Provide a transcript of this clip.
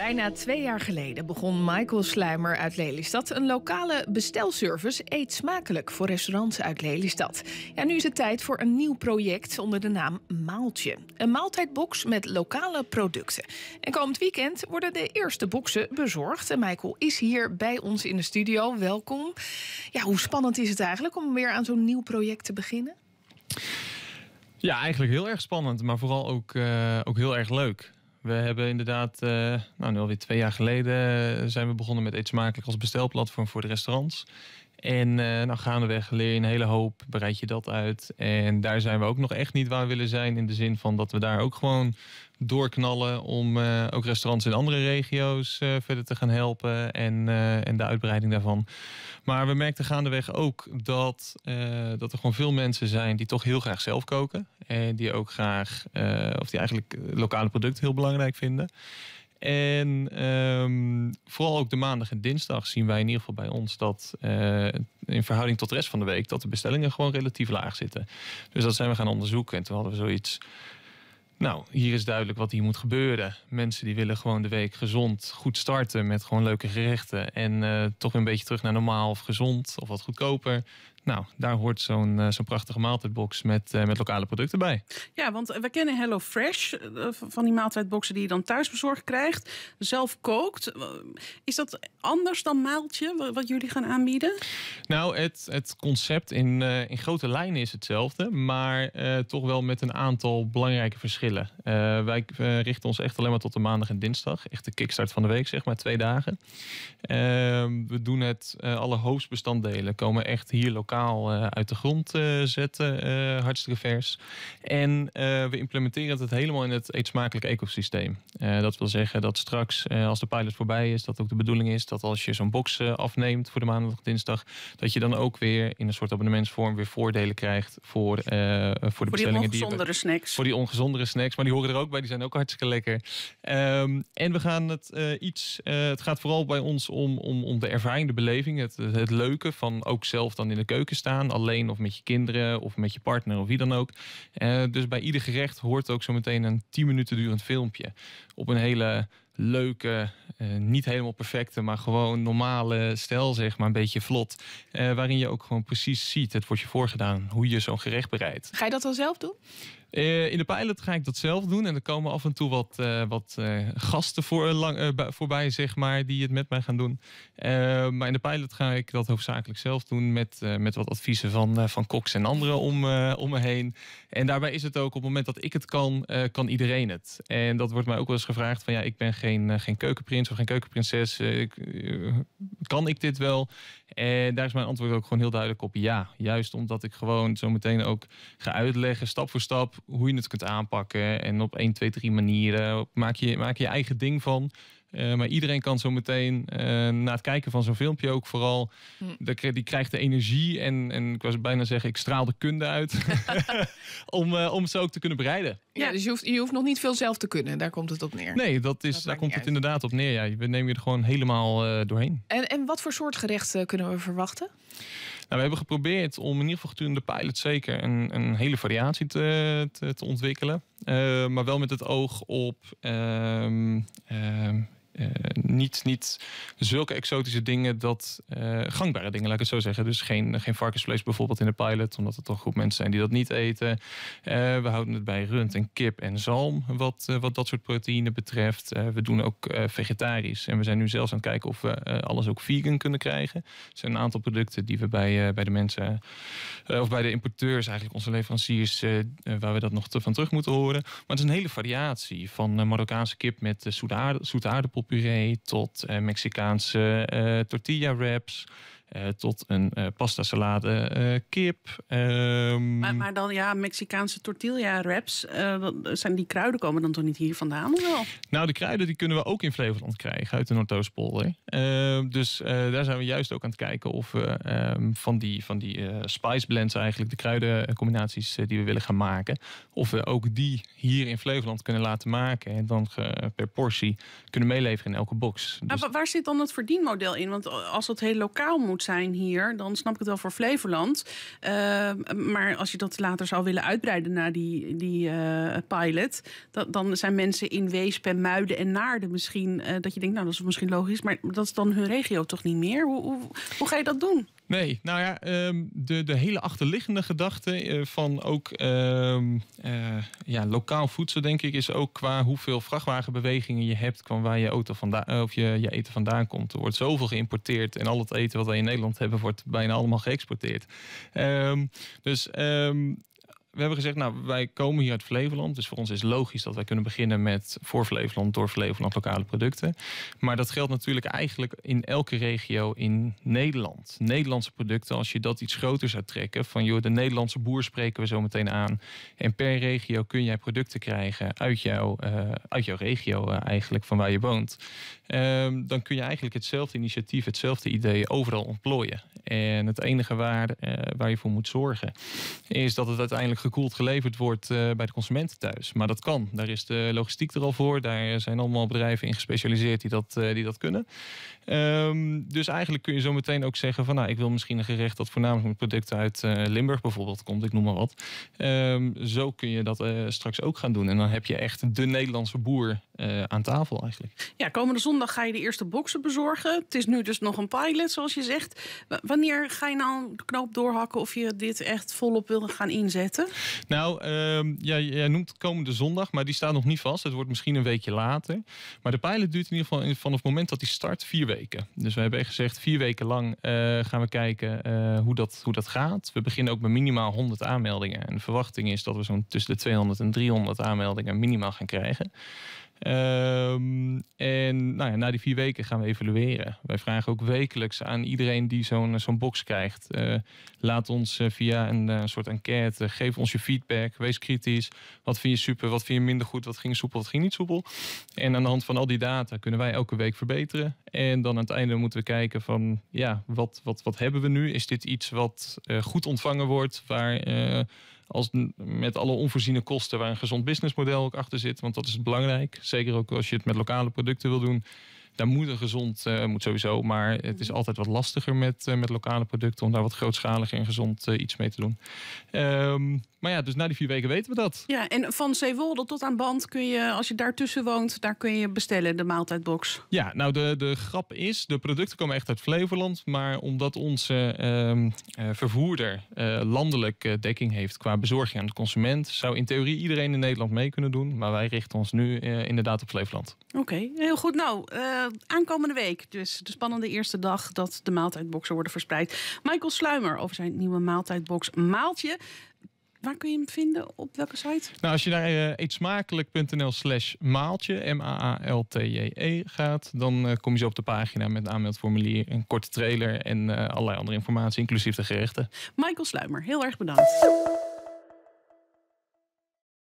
Bijna twee jaar geleden begon Michael Sluimer uit Lelystad een lokale bestelservice Eet Smakelijk voor restaurants uit Lelystad. Ja, nu is het tijd voor een nieuw project onder de naam Maaltje. Een maaltijdbox met lokale producten. En komend weekend worden de eerste boxen bezorgd. En Michael is hier bij ons in de studio. Welkom. Ja, hoe spannend is het eigenlijk om weer aan zo'n nieuw project te beginnen? Ja, eigenlijk heel erg spannend, maar vooral ook, eh, ook heel erg leuk we hebben inderdaad, eh, nou nu alweer twee jaar geleden, eh, zijn we begonnen met Eet Smakelijk als bestelplatform voor de restaurants. En eh, nou, gaandeweg leer je een hele hoop, bereid je dat uit. En daar zijn we ook nog echt niet waar we willen zijn. In de zin van dat we daar ook gewoon doorknallen om eh, ook restaurants in andere regio's eh, verder te gaan helpen en, en de uitbreiding daarvan. Maar we merkten gaandeweg ook dat, dat er gewoon veel mensen zijn die toch heel graag zelf koken. En die ook graag, of die eigenlijk lokale producten heel belangrijk vinden. En ehm, vooral ook de maandag en dinsdag zien wij in ieder geval bij ons dat eh, in verhouding tot de rest van de week dat de bestellingen gewoon relatief laag zitten. Dus dat zijn we gaan onderzoeken. En toen hadden we zoiets. Nou, hier is duidelijk wat hier moet gebeuren. Mensen die willen gewoon de week gezond goed starten met gewoon leuke gerechten. En uh, toch een beetje terug naar normaal of gezond of wat goedkoper. Nou, daar hoort zo'n eh, zo'n prachtige maaltijdbox met, eh, met lokale producten bij. Ja, want we kennen Hello Fresh eh, van die maaltijdboxen die je dan thuis bezorgd krijgt, zelf kookt. Is dat anders dan maaltje wat jullie gaan aanbieden? Nou, het, het concept in, in grote lijnen is hetzelfde, maar toch wel met een aantal belangrijke verschillen. wij richten ons echt alleen maar tot de maandag en dinsdag. Echt de kickstart van de week, zeg maar, twee dagen. we doen het, alle hoofdbestanddelen komen echt hier lokaal eh, uit de grond eh, zetten, eh, hartstikke vers. En we implementeren dat helemaal in het eetsmakelijk ecosysteem. dat wil zeggen dat straks, als de pilot voorbij is, dat ook de bedoeling is dat als je zo'n box afneemt voor de maandag dinsdag, dat je dan ook weer in een soort abonnementsvorm weer voordelen krijgt voor, voor de voor Die ongezondere snacks. Voor die ongezondere snacks, maar die horen er ook bij, die zijn ook hartstikke lekker. Ehm, en we gaan het iets. het gaat vooral bij ons om, om, om de ervaring, de beleving, het, het leuke van ook zelf dan in de keuken staan. Alleen of met je kinderen of met je partner of wie dan ook. Eh, dus bij ieder gerecht hoort ook zo meteen een 10 minuten durend filmpje. Op een hele leuke, eh, niet helemaal perfecte, maar gewoon normale stijl, zeg maar, een beetje vlot. Eh, waarin je ook gewoon precies ziet, het wordt je voorgedaan, hoe je zo'n gerecht bereidt. Ga je dat dan zelf doen? Eh, in de pilot ga ik dat zelf doen en er komen af en toe wat, wat gasten voor, lang, voorbij, zeg maar, die het met mij gaan doen. maar in de pilot ga ik dat hoofdzakelijk zelf doen met, met wat adviezen van, van koks en anderen om, om me heen. En daarbij is het ook op het moment dat ik het kan, kan iedereen het. En dat wordt mij ook wel eens gevraagd van ja, ik ben geen geen, eh, geen keukenprins of geen keukenprinses. Eh, ik, eh, kan ik dit wel? En daar is mijn antwoord ook gewoon heel duidelijk op ja. Juist omdat ik gewoon zo meteen ook ga uitleggen, stap voor stap, hoe je het kunt aanpakken. En op 1, 2, 3 manieren maak je, maak je eigen ding van. Eh, maar iedereen kan zo meteen eh, na het kijken van zo'n filmpje ook vooral. Hm. De, die krijgt de energie en, en ik was bijna zeggen, ik straal de kunde uit. om, eh, om ze ook te kunnen bereiden. Ja, dus je hoeft, je hoeft nog niet veel zelf te kunnen. Daar komt het op neer. Nee, dat is, daar komt het inderdaad op neer. Ja. We nemen je er gewoon helemaal doorheen. En, en wat voor soort gerechten kunnen we verwachten? Nou, we hebben geprobeerd om in ieder geval gedurende de pilot zeker een, een hele variatie te, te, te ontwikkelen. maar wel met het oog op ehm, ehm, uh, niet, niet zulke exotische dingen dat eh, gangbare dingen, laat ik het zo zeggen. Dus geen, geen varkensvlees bijvoorbeeld in de pilot, omdat er toch goed mensen zijn die dat niet eten. Eh, we houden het bij rund en kip en zalm, wat, wat dat soort proteïne betreft. we doen ook vegetarisch en we zijn nu zelfs aan het kijken of we alles ook vegan kunnen krijgen. Er zijn een aantal producten die we bij, bij de mensen, of bij de importeurs, eigenlijk onze leveranciers, waar we dat nog te, van terug moeten horen. Maar het is een hele variatie van Marokkaanse kip met zoete aardappel puree tot eh, Mexicaanse eh, tortilla wraps. Eh, tot een eh, pasta salade eh, kip. Ehm, maar, maar, dan ja, Mexicaanse tortilla wraps. zijn die kruiden komen dan toch niet hier vandaan? Wel? Nou, de kruiden die kunnen we ook in Flevoland krijgen uit de Noordoostpolder. Ehm, dus daar zijn we juist ook aan het kijken of we ehm, van die, van die spice blends, eigenlijk de kruidencombinaties die we willen gaan maken, of we ook die hier in Flevoland kunnen laten maken en dan per portie kunnen meeleveren in elke box. Maar dus waar zit dan het verdienmodel in? Want als dat heel lokaal moet moet zijn hier, dan snap ik het wel voor Flevoland. Ehm, maar als je dat later zou willen uitbreiden naar die, die eh, pilot, dan zijn mensen in en Muiden en Naarden misschien, eh, dat je denkt, nou dat is misschien logisch, maar dat is dan hun regio toch niet meer? Hoe, hoe, hoe ga je dat doen? Nee, nou ja, ehm, de, de hele achterliggende gedachte eh, van ook ehm, eh, ja, lokaal voedsel, denk ik, is ook qua hoeveel vrachtwagenbewegingen je hebt, qua waar je, auto vandaan, eh, of je, je eten vandaan komt. Er wordt zoveel geïmporteerd en al het eten wat wij in Nederland hebben, wordt bijna allemaal geëxporteerd. Ehm, dus we hebben gezegd, nou, wij komen hier uit Flevoland. Dus voor ons is logisch dat wij kunnen beginnen met voor Flevoland, door Flevoland lokale producten. Maar dat geldt natuurlijk eigenlijk in elke regio in Nederland. Nederlandse producten, als je dat iets groter zou trekken, van joh, de Nederlandse boer spreken we zo meteen aan. En per regio kun jij producten krijgen uit, jouw eh, uit jouw regio eh, eigenlijk, van waar je woont. Ehm, dan kun je eigenlijk hetzelfde initiatief, hetzelfde idee overal ontplooien. En het enige waar, eh, waar je voor moet zorgen is dat het uiteindelijk gekoeld geleverd wordt eh, bij de consumenten thuis. Maar dat kan. Daar is de logistiek er al voor. Daar zijn allemaal bedrijven in gespecialiseerd die dat, eh, die dat kunnen. Ehm, dus eigenlijk kun je zo meteen ook zeggen van nou, ik wil misschien een gerecht dat voornamelijk met producten uit Limburg bijvoorbeeld komt. Ik noem maar wat. Ehm, zo kun je dat straks ook gaan doen. En dan heb je echt de Nederlandse boer aan tafel eigenlijk. Ja, komende zondag ga je de eerste boxen bezorgen. Het is nu dus nog een pilot, zoals je zegt. Wanneer ga je nou de knoop doorhakken of je dit echt volop wil gaan inzetten? Nou, ehm, ja, jij noemt komende zondag, maar die staat nog niet vast. Het wordt misschien een weekje later. Maar de pilot duurt in ieder geval vanaf het moment dat die start vier weken. Dus we hebben echt gezegd, vier weken lang eh, gaan we kijken eh, hoe, dat, hoe dat gaat. We beginnen ook met minimaal 100 aanmeldingen. En de verwachting is dat we zo'n tussen de 200 en 300 aanmeldingen minimaal gaan krijgen. Ehm, en nou ja, na die vier weken gaan we evalueren. Wij vragen ook wekelijks aan iedereen die zo'n zo'n box krijgt. Eh, laat ons eh, via een eh, soort enquête, geef ons je feedback, wees kritisch. Wat vind je super, wat vind je minder goed, wat ging soepel, wat ging niet soepel. En aan de hand van al die data kunnen wij elke week verbeteren. En dan aan het einde moeten we kijken van, ja, wat, wat, wat hebben we nu? Is dit iets wat goed ontvangen wordt, waar als, met alle onvoorziene kosten waar een gezond businessmodel ook achter zit. Want dat is belangrijk. Zeker ook als je het met lokale producten wil doen. Daar moet een gezond, uh, moet sowieso. Maar het is mhm. altijd wat lastiger met, eh, met lokale producten. Om daar wat grootschaliger en gezond eh, iets mee te doen. Ehm, maar ja, dus na die vier weken weten we dat. Ja, en van Zeewolde tot aan Band kun je, als je daartussen woont, daar kun je bestellen de maaltijdbox. Ja, nou de, de grap is, de producten komen echt uit Flevoland. Maar omdat onze ehm, eh, vervoerder uh, landelijk eh, dekking heeft qua bezorging aan de consument, zou in theorie iedereen in Nederland mee kunnen doen. Maar wij richten ons nu inderdaad op Flevoland. Oké, heel goed. Nou, aankomende week, dus de spannende eerste dag dat de maaltijdboxen worden verspreid. Michael Sluimer over zijn nieuwe maaltijdbox Maaltje. Waar kun je hem vinden? Op welke site? Nou, als je naar eh, eetsmakelijk.nl slash maaltje, M-A-A-L-T-J-E, gaat, dan eh, kom je zo op de pagina met een aanmeldformulier, een korte trailer en eh, allerlei andere informatie, inclusief de gerechten. Michael Sluimer, heel erg bedankt.